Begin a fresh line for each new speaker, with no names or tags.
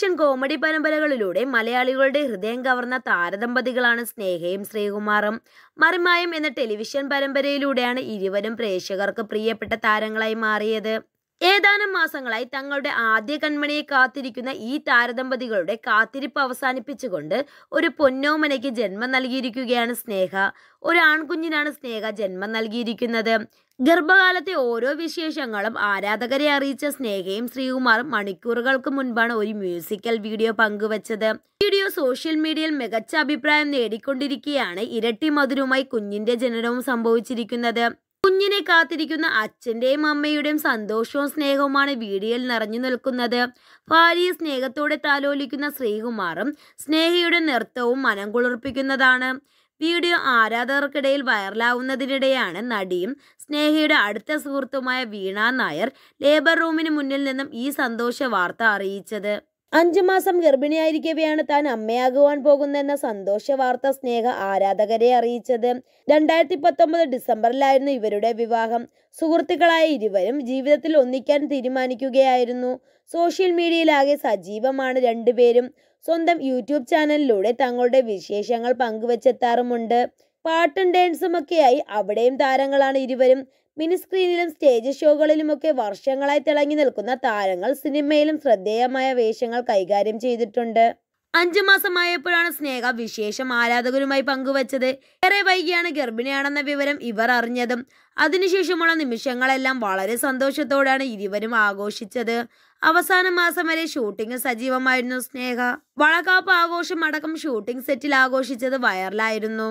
television comedy പരമ്പരകളിലൂടെ മലയാളികളുടെ ഹൃദയം കവർന്ന താരദമ്പതികളാണ് സ്നേഹയും ശ്രീകുമാറും മറിമായം എന്ന ടെലിവിഷൻ പരമ്പരയിലൂടെയാണ് ഇരുവരും പ്രേക്ഷകർക്ക് പ്രിയപ്പെട്ട താരങ്ങളായി മാറിയത് ഏതാനും മാസങ്ങളായി തങ്ങളുടെ ആദ്യ കൺമണിയെ കാത്തിരിക്കുന്ന ഈ താരദമ്പതികളുടെ കാത്തിരിപ്പ് അവസാനിപ്പിച്ചുകൊണ്ട് ഒരു പൊന്നോമനയ്ക്ക് ജന്മം നൽകിയിരിക്കുകയാണ് സ്നേഹ ഒരു ആൺകുഞ്ഞിനാണ് സ്നേഹ ജന്മം നൽകിയിരിക്കുന്നത് ഗർഭകാലത്തെ ഓരോ വിശേഷങ്ങളും ആരാധകരെ അറിയിച്ച സ്നേഹയും ശ്രീകുമാറും മണിക്കൂറുകൾക്ക് മുൻപാണ് ഒരു മ്യൂസിക്കൽ വീഡിയോ പങ്കുവച്ചത് വീഡിയോ സോഷ്യൽ മീഡിയയിൽ മികച്ച അഭിപ്രായം നേടിക്കൊണ്ടിരിക്കുകയാണ് ഇരട്ടി മധുരവുമായി കുഞ്ഞിന്റെ ജനനവും സംഭവിച്ചിരിക്കുന്നത് കുഞ്ഞിനെ കാത്തിരിക്കുന്ന അച്ഛൻ്റെയും അമ്മയുടെയും സന്തോഷവും സ്നേഹവുമാണ് വീഡിയോയിൽ നിറഞ്ഞു നിൽക്കുന്നത് ഭാര്യയെ സ്നേഹത്തോടെ താലോലിക്കുന്ന ശ്രീകുമാറും സ്നേഹയുടെ നൃത്തവും മനം കുളിർപ്പിക്കുന്നതാണ് വീഡിയോ ആരാധകർക്കിടയിൽ വൈറലാവുന്നതിനിടെയാണ് നടിയും സ്നേഹയുടെ അടുത്ത സുഹൃത്തുമായ വീണ നായർ ലേബർ റൂമിന് മുന്നിൽ നിന്നും ഈ സന്തോഷ വാർത്ത അറിയിച്ചത് അഞ്ചു മാസം ഗർഭിണിയായിരിക്കവെയാണ് താൻ അമ്മയാകുവാൻ പോകുന്നതെന്ന സന്തോഷ വാർത്ത സ്നേഹ ആരാധകരെ അറിയിച്ചത് രണ്ടായിരത്തി പത്തൊമ്പത് ഡിസംബറിലായിരുന്നു ഇവരുടെ വിവാഹം സുഹൃത്തുക്കളായ ഇരുവരും ജീവിതത്തിൽ ഒന്നിക്കാൻ തീരുമാനിക്കുകയായിരുന്നു സോഷ്യൽ മീഡിയയിലാകെ സജീവമാണ് രണ്ടുപേരും സ്വന്തം യൂട്യൂബ് ചാനലിലൂടെ തങ്ങളുടെ വിശേഷങ്ങൾ പങ്കുവച്ചെത്താറുമുണ്ട് പാട്ടും ഡാൻസും ഒക്കെയായി അവിടെയും താരങ്ങളാണ് ഇരുവരും മിനിസ്ക്രീനിലും സ്റ്റേജ് ഷോകളിലുമൊക്കെ വർഷങ്ങളായി തിളങ്ങി നിൽക്കുന്ന താരങ്ങൾ സിനിമയിലും ശ്രദ്ധേയമായ വേഷങ്ങൾ കൈകാര്യം ചെയ്തിട്ടുണ്ട് അഞ്ചു മാസമായപ്പോഴാണ് സ്നേഹ വിശേഷം ആരാധകരുമായി പങ്കുവച്ചത് ഏറെ വൈകിയാണ് ഗർഭിണിയാണെന്ന വിവരം ഇവർ അറിഞ്ഞതും അതിനുശേഷമുള്ള നിമിഷങ്ങളെല്ലാം വളരെ സന്തോഷത്തോടെയാണ് ഇരുവരും ആഘോഷിച്ചത് അവസാന മാസം വരെ ഷൂട്ടിംഗ് സജീവമായിരുന്നു സ്നേഹ വളകാപ്പ് ആഘോഷം അടക്കം ഷൂട്ടിംഗ് സെറ്റിൽ ആഘോഷിച്ചത് വൈറലായിരുന്നു